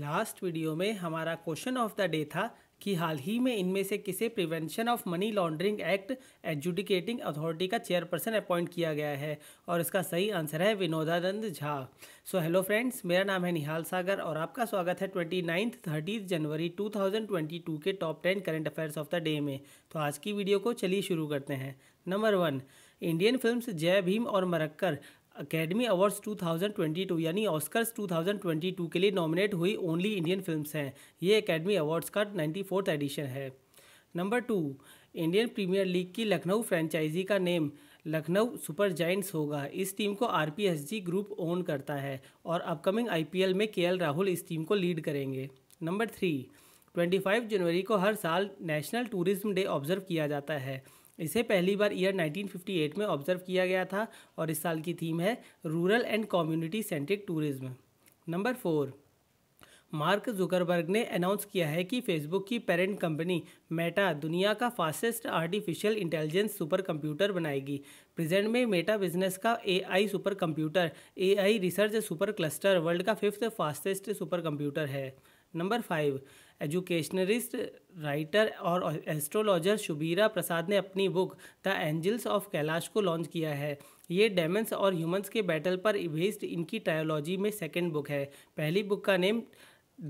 last video में हमारा question of the day था कि हाल ही में इनमें से किसे prevention of money laundering act adjudicating authority का चेयरपर्सन अपॉइंट किया गया है और इसका सही आंसर है Vinodanand Jha so hello friends मेरा नाम है निहाल सागर और आपका स्वागत है ट्वेंटी नाइन्थ थर्टीथ जनवरी टू थाउजेंड ट्वेंटी टू के top ten current affairs of the day में तो आज की वीडियो को चलिए शुरू करते हैं नंबर वन इंडियन फिल्म्स जय भीम और मरक्कर अकेडमी अवार्ड्स 2022 यानी ऑस्कर्स 2022 के लिए नॉमिनेट हुई ओनली इंडियन फिल्म्स हैं ये अकेडमी अवार्ड्स का नाइन्टी फोर्थ एडिशन है number two Indian premier league की लखनऊ फ्रेंचाइजी का नेम लखनऊ सुपर जाइंट्स होगा इस टीम को आर ग्रुप ओन करता है और अपकमिंग आई में के राहुल इस टीम को लीड करेंगे नंबर थ्री 25 जनवरी को हर साल नेशनल टूरिज्म डे ऑब्जर्व किया जाता है इसे पहली बार ईयर 1958 में ऑब्जर्व किया गया था और इस साल की थीम है rural and community centric tourism number four Mark Zuckerberg ने अनाउंस किया है कि फेसबुक की पेरेंट कंपनी मेटा दुनिया का fastest artificial intelligence super computer बनाएगी प्रेजेंट में मेटा बिजनेस का AI super computer AI research super cluster world का फिफ्थ फास्टेस्ट सुपर कंप्यूटर है नंबर फाइव एजुकेशनरिस्ट राइटर और एस्ट्रोलॉजर शुबीरा प्रसाद ने अपनी book the angels of Kailash को लॉन्च किया है ये डेमेंस और ह्यूमंस के बैटल पर बेस्ड इनकी ट्रायोलॉजी में सेकेंड बुक है पहली बुक का name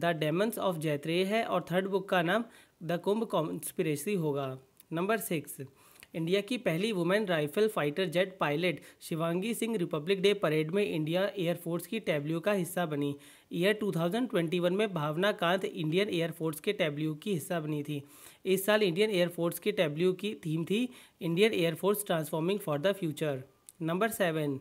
the demons of Jaitreya है और थर्ड बुक का नाम द कुंभ कॉन्स्पिरेसी होगा नंबर सिक्स इंडिया की पहली women Rafale fighter jet pilot Shivangi Singh republic day parade में इंडिया एयरफोर्स की टैब्ल्यू का हिस्सा बनी ईयर 2021 में भावना कांत इंडियन एयरफोर्स के टैब्ल्यू की हिस्सा बनी थी इस साल इंडियन एयरफोर्स के टैब्ल्यू की थीम थी Indian air force transforming for the future number seven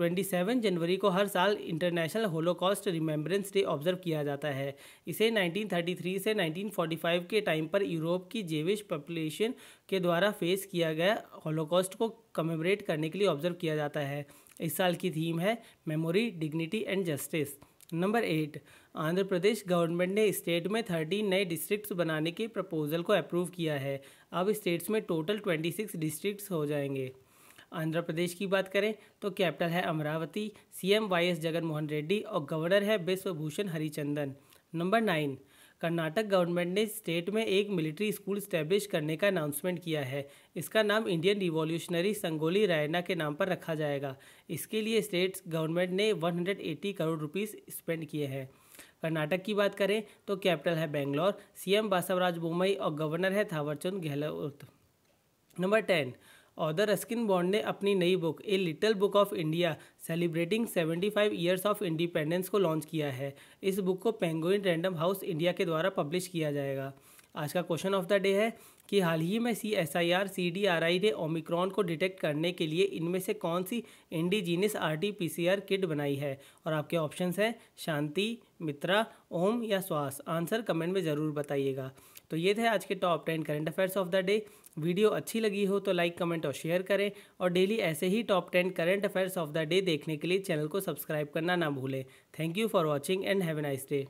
27 जनवरी को हर साल international holocaust remembrance day observe किया जाता है इसे 1933 से 1945 के टाइम पर यूरोप की जेविश पॉपुलेशन के द्वारा फेस किया गया होलोकॉस्ट को कमेमरेट करने के लिए ऑब्जर्व किया जाता है इस साल की थीम है memory dignity and justice number eight Andhra Pradesh government ने स्टेट में थर्टीन नए डिस्ट्रिक्ट्स बनाने के प्रपोजल को अप्रूव किया है अब स्टेट्स में टोटल ट्वेंटी सिक्स डिस्ट्रिक्ट्स हो जाएंगे आंध्र प्रदेश की बात करें तो कैपिटल है अमरावती सीएम वाईएस जगनमोहन रेड्डी और गवर्नर है Vishwabhushan Harichandan number nine Karnataka government ने स्टेट में एक मिलिट्री स्कूल स्टैब्लिश करने का अनाउंसमेंट किया है इसका नाम इंडियन रिवॉल्यूशनरी संगोली रायना के नाम पर रखा जाएगा इसके लिए स्टेट गवर्नमेंट ने 180 करोड़ रुपीस स्पेंड किए हैं कर्नाटक की बात करें तो कैपिटल है बेंगलोर सीएम बासवराज बोमई और गवर्नर है Thaawarchand Gehlot number ten author Ruskin Bond ने अपनी नई book a little book of India celebrating 75 years of independence को लॉन्च किया है इस बुक को पेंगोइन रैंडम हाउस इंडिया के द्वारा पब्लिश किया जाएगा आज का क्वेश्चन ऑफ द डे है कि हाल ही में C S I R C D R I ने ओमिक्रॉन को डिटेक्ट करने के लिए इनमें से कौन सी indigenous R T P C R kit बनाई है और आपके ऑप्शंस हैं शांति मित्रा ओम या स्वास आंसर कमेंट में ज़रूर बताइएगा तो ये थे आज के top ten current affairs of the day video अच्छी लगी हो तो लाइक कमेंट और शेयर करें और डेली ऐसे ही top ten current affairs of the day देखने के लिए चैनल को सब्सक्राइब करना ना भूलें thank you for watching and have a nice day